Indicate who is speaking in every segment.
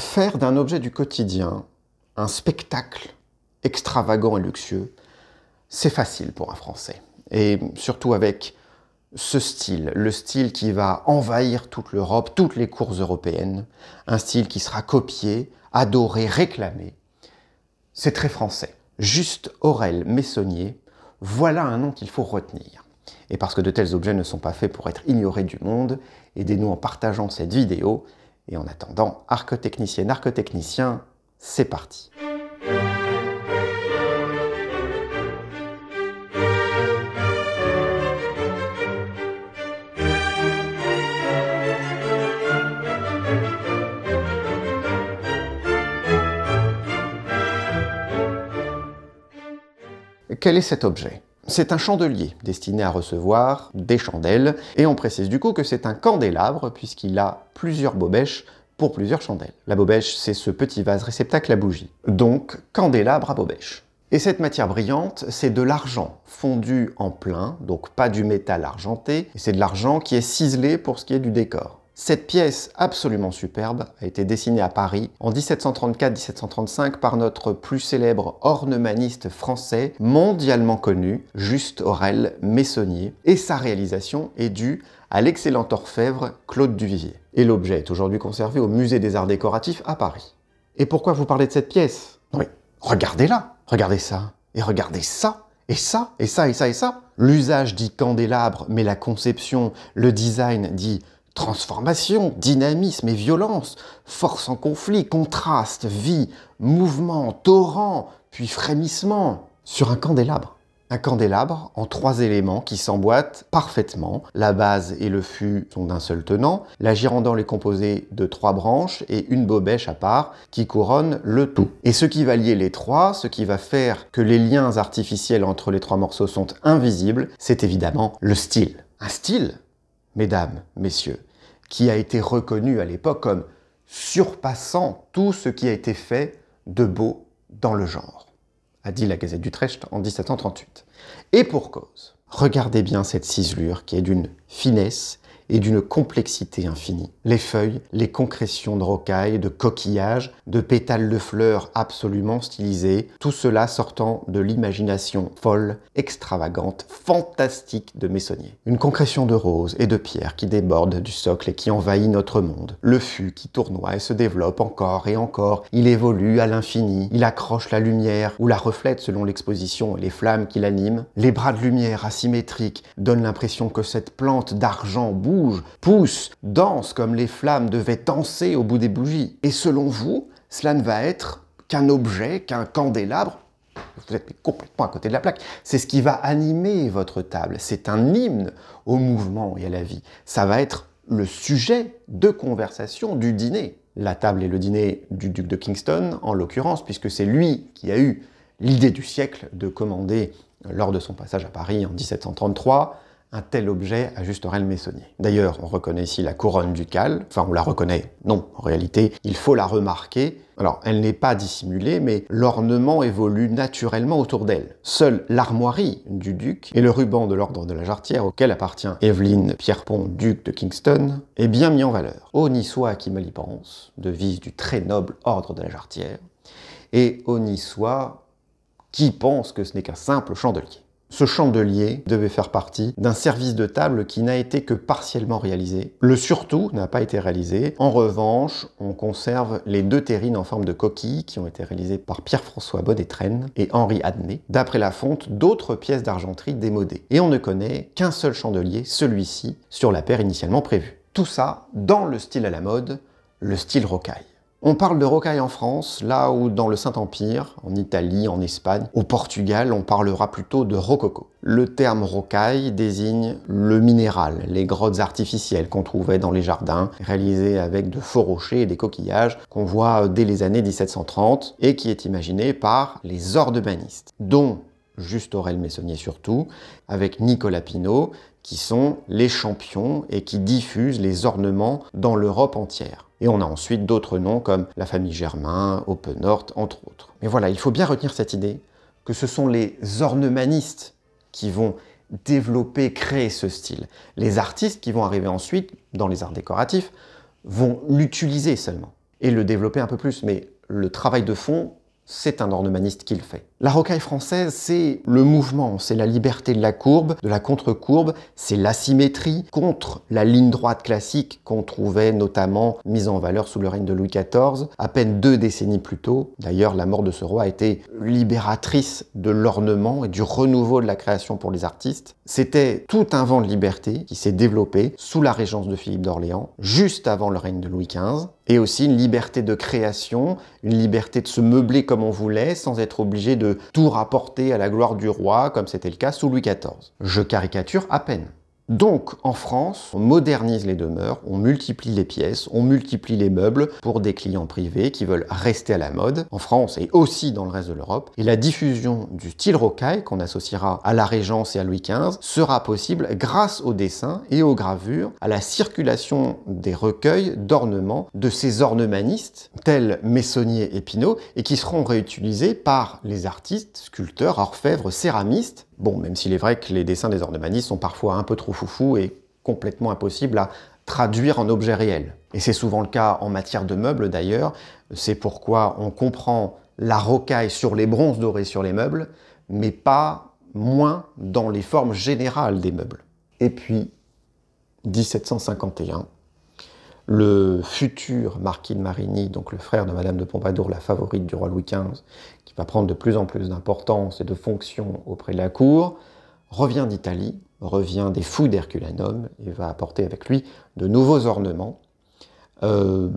Speaker 1: faire d'un objet du quotidien un spectacle extravagant et luxueux, c'est facile pour un Français. Et surtout avec ce style, le style qui va envahir toute l'Europe, toutes les courses européennes, un style qui sera copié, adoré, réclamé. C'est très français. Juste Aurel Messonnier, voilà un nom qu'il faut retenir. Et parce que de tels objets ne sont pas faits pour être ignorés du monde, aidez-nous en partageant cette vidéo et en attendant, arcotechnicienne, arcotechnicien, c'est parti. Quel est cet objet c'est un chandelier destiné à recevoir des chandelles, et on précise du coup que c'est un candélabre puisqu'il a plusieurs bobèches pour plusieurs chandelles. La bobèche, c'est ce petit vase réceptacle à bougie. Donc, candélabre à bobèche. Et cette matière brillante, c'est de l'argent fondu en plein, donc pas du métal argenté, et c'est de l'argent qui est ciselé pour ce qui est du décor. Cette pièce absolument superbe a été dessinée à Paris en 1734-1735 par notre plus célèbre ornemaniste français, mondialement connu, Juste Aurel Messonnier, et sa réalisation est due à l'excellent orfèvre Claude Duvivier. Et l'objet est aujourd'hui conservé au Musée des Arts Décoratifs à Paris. Et pourquoi vous parlez de cette pièce Oui, regardez-la, regardez ça, et regardez ça, et ça, et ça, et ça, et ça. L'usage dit candélabre, mais la conception, le design dit Transformation, dynamisme et violence, force en conflit, contraste, vie, mouvement, torrent, puis frémissement, sur un candélabre. Un candélabre en trois éléments qui s'emboîtent parfaitement. La base et le fût sont d'un seul tenant. La girandole est composée de trois branches et une bobèche à part qui couronne le tout. Et ce qui va lier les trois, ce qui va faire que les liens artificiels entre les trois morceaux sont invisibles, c'est évidemment le style. Un style Mesdames, messieurs, qui a été reconnu à l'époque comme surpassant tout ce qui a été fait de beau dans le genre, a dit la Gazette d'Utrecht en 1738. Et pour cause. Regardez bien cette ciselure qui est d'une finesse et d'une complexité infinie. Les feuilles, les concrétions de rocailles, de coquillages, de pétales de fleurs absolument stylisés, tout cela sortant de l'imagination folle, extravagante, fantastique de Messonnier. Une concrétion de roses et de pierres qui déborde du socle et qui envahit notre monde. Le fût qui tournoie et se développe encore et encore. Il évolue à l'infini, il accroche la lumière ou la reflète selon l'exposition et les flammes qui l'animent. Les bras de lumière asymétriques donnent l'impression que cette plante d'argent bouge Pousse, danse comme les flammes devaient danser au bout des bougies. Et selon vous, cela ne va être qu'un objet, qu'un candélabre vous êtes complètement à côté de la plaque. C'est ce qui va animer votre table. C'est un hymne au mouvement et à la vie. Ça va être le sujet de conversation du dîner. La table et le dîner du duc de Kingston, en l'occurrence, puisque c'est lui qui a eu l'idée du siècle de commander, lors de son passage à Paris en 1733, un tel objet ajusterait le Messonnier. D'ailleurs, on reconnaît ici la couronne ducale, enfin on la reconnaît, non, en réalité, il faut la remarquer. Alors, elle n'est pas dissimulée, mais l'ornement évolue naturellement autour d'elle. Seule l'armoirie du duc et le ruban de l'ordre de la Jarretière auquel appartient Evelyne Pierrepont, duc de Kingston, est bien mis en valeur. Ô niçois qui pense, devise du très noble ordre de la Jarretière, et ô soit qui pense que ce n'est qu'un simple chandelier. Ce chandelier devait faire partie d'un service de table qui n'a été que partiellement réalisé. Le surtout n'a pas été réalisé. En revanche, on conserve les deux terrines en forme de coquille qui ont été réalisées par Pierre-François Bonnetraine et Henri Adnet, d'après la fonte d'autres pièces d'argenterie démodées. Et on ne connaît qu'un seul chandelier, celui-ci, sur la paire initialement prévue. Tout ça dans le style à la mode, le style rocaille. On parle de rocaille en France, là où dans le Saint-Empire, en Italie, en Espagne, au Portugal, on parlera plutôt de rococo. Le terme rocaille désigne le minéral, les grottes artificielles qu'on trouvait dans les jardins, réalisées avec de faux rochers et des coquillages qu'on voit dès les années 1730 et qui est imaginé par les ordebanistes, dont Juste Aurel Messonnier surtout, avec Nicolas Pinault, qui sont les champions et qui diffusent les ornements dans l'Europe entière. Et on a ensuite d'autres noms comme la famille Germain, Oppenort entre autres. Mais voilà, il faut bien retenir cette idée que ce sont les ornemanistes qui vont développer, créer ce style. Les artistes qui vont arriver ensuite dans les arts décoratifs vont l'utiliser seulement et le développer un peu plus. Mais le travail de fond, c'est un ornemaniste qui le fait. La rocaille française, c'est le mouvement, c'est la liberté de la courbe, de la contre-courbe, c'est l'asymétrie contre la ligne droite classique qu'on trouvait notamment mise en valeur sous le règne de Louis XIV, à peine deux décennies plus tôt. D'ailleurs, la mort de ce roi a été libératrice de l'ornement et du renouveau de la création pour les artistes. C'était tout un vent de liberté qui s'est développé sous la régence de Philippe d'Orléans, juste avant le règne de Louis XV et aussi une liberté de création, une liberté de se meubler comme on voulait sans être obligé de tout rapporter à la gloire du roi, comme c'était le cas sous Louis XIV. Je caricature à peine. Donc en France, on modernise les demeures, on multiplie les pièces, on multiplie les meubles pour des clients privés qui veulent rester à la mode en France et aussi dans le reste de l'Europe. Et la diffusion du style rocaille qu'on associera à la Régence et à Louis XV sera possible grâce aux dessins et aux gravures, à la circulation des recueils d'ornements de ces ornemanistes tels Messonnier et Pinault et qui seront réutilisés par les artistes, sculpteurs, orfèvres, céramistes Bon, même s'il est vrai que les dessins des Ornementistes sont parfois un peu trop foufou et complètement impossibles à traduire en objet réel. Et c'est souvent le cas en matière de meubles d'ailleurs, c'est pourquoi on comprend la rocaille sur les bronzes dorés sur les meubles, mais pas moins dans les formes générales des meubles. Et puis, 1751, le futur marquis de Marigny, donc le frère de Madame de Pompadour, la favorite du roi Louis XV, qui va prendre de plus en plus d'importance et de fonctions auprès de la cour, revient d'Italie, revient des fous d'Herculanum et va apporter avec lui de nouveaux ornements, euh,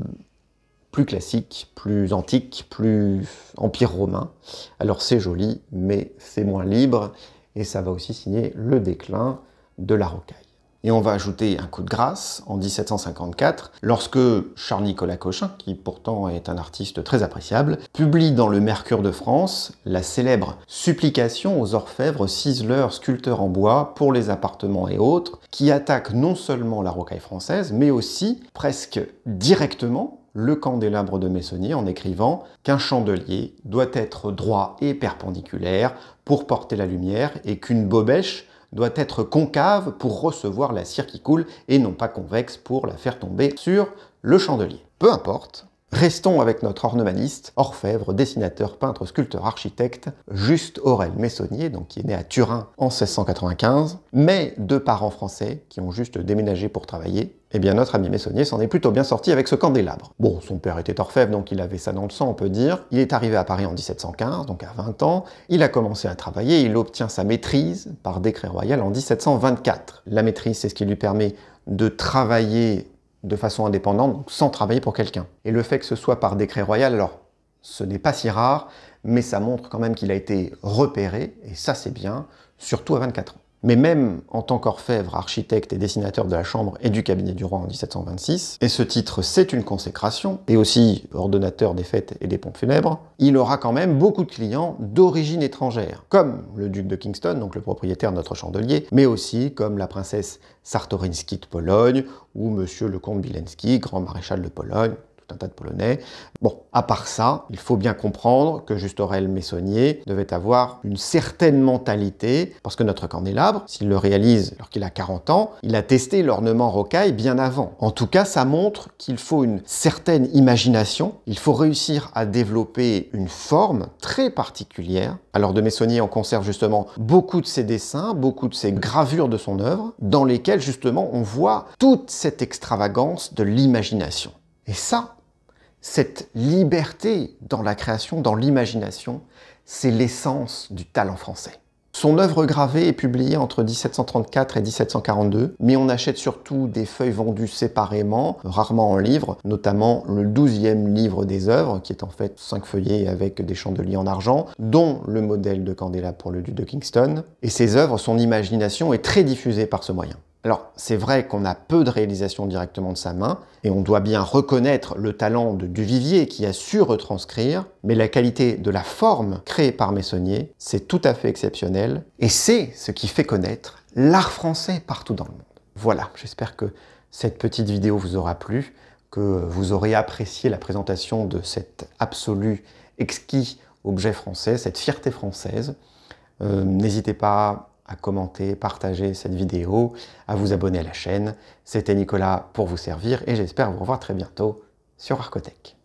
Speaker 1: plus classiques, plus antiques, plus empire romain. Alors c'est joli, mais c'est moins libre et ça va aussi signer le déclin de la rocaille. Et on va ajouter un coup de grâce en 1754, lorsque Charles-Nicolas Cochin, qui pourtant est un artiste très appréciable, publie dans le Mercure de France la célèbre Supplication aux orfèvres, ciseleurs, sculpteurs en bois pour les appartements et autres, qui attaque non seulement la rocaille française, mais aussi presque directement le candélabre de Messonnier en écrivant qu'un chandelier doit être droit et perpendiculaire pour porter la lumière et qu'une bobèche doit être concave pour recevoir la cire qui coule et non pas convexe pour la faire tomber sur le chandelier. Peu importe, Restons avec notre ornementiste, orfèvre, dessinateur, peintre, sculpteur, architecte, Juste Aurel Messonnier, donc qui est né à Turin en 1695, mais de parents français qui ont juste déménagé pour travailler. Eh bien, notre ami Messonnier s'en est plutôt bien sorti avec ce candélabre. Bon, son père était orfèvre, donc il avait sa dans le sang, on peut dire. Il est arrivé à Paris en 1715, donc à 20 ans. Il a commencé à travailler, il obtient sa maîtrise par décret royal en 1724. La maîtrise, c'est ce qui lui permet de travailler de façon indépendante, donc sans travailler pour quelqu'un. Et le fait que ce soit par décret royal, alors ce n'est pas si rare, mais ça montre quand même qu'il a été repéré, et ça c'est bien, surtout à 24 ans mais même en tant qu'orfèvre, architecte et dessinateur de la Chambre et du cabinet du roi en 1726, et ce titre c'est une consécration, et aussi ordonnateur des fêtes et des pompes funèbres, il aura quand même beaucoup de clients d'origine étrangère, comme le duc de Kingston, donc le propriétaire de notre chandelier, mais aussi comme la princesse Sartorinski de Pologne, ou monsieur le comte Bilenski, grand maréchal de Pologne, un tas de Polonais. Bon, à part ça, il faut bien comprendre que Justorel Aurel devait avoir une certaine mentalité, parce que notre candélabre, s'il le réalise alors qu'il a 40 ans, il a testé l'ornement rocaille bien avant. En tout cas, ça montre qu'il faut une certaine imagination, il faut réussir à développer une forme très particulière. Alors de Messonnier, on conserve justement beaucoup de ses dessins, beaucoup de ses gravures de son œuvre, dans lesquelles justement on voit toute cette extravagance de l'imagination. Et ça, cette liberté dans la création, dans l'imagination, c'est l'essence du talent français. Son œuvre gravée est publiée entre 1734 et 1742, mais on achète surtout des feuilles vendues séparément, rarement en livres, notamment le 12e livre des œuvres, qui est en fait cinq feuillets avec des chandeliers en argent, dont le modèle de Candela pour le duc de Kingston. Et ses œuvres, son imagination est très diffusée par ce moyen. Alors, c'est vrai qu'on a peu de réalisations directement de sa main, et on doit bien reconnaître le talent de Duvivier qui a su retranscrire, mais la qualité de la forme créée par Messonnier, c'est tout à fait exceptionnel, et c'est ce qui fait connaître l'art français partout dans le monde. Voilà, j'espère que cette petite vidéo vous aura plu, que vous aurez apprécié la présentation de cet absolu exquis objet français, cette fierté française. Euh, n'hésitez pas à commenter, partager cette vidéo, à vous abonner à la chaîne. C'était Nicolas pour vous servir et j'espère vous revoir très bientôt sur Arcotech.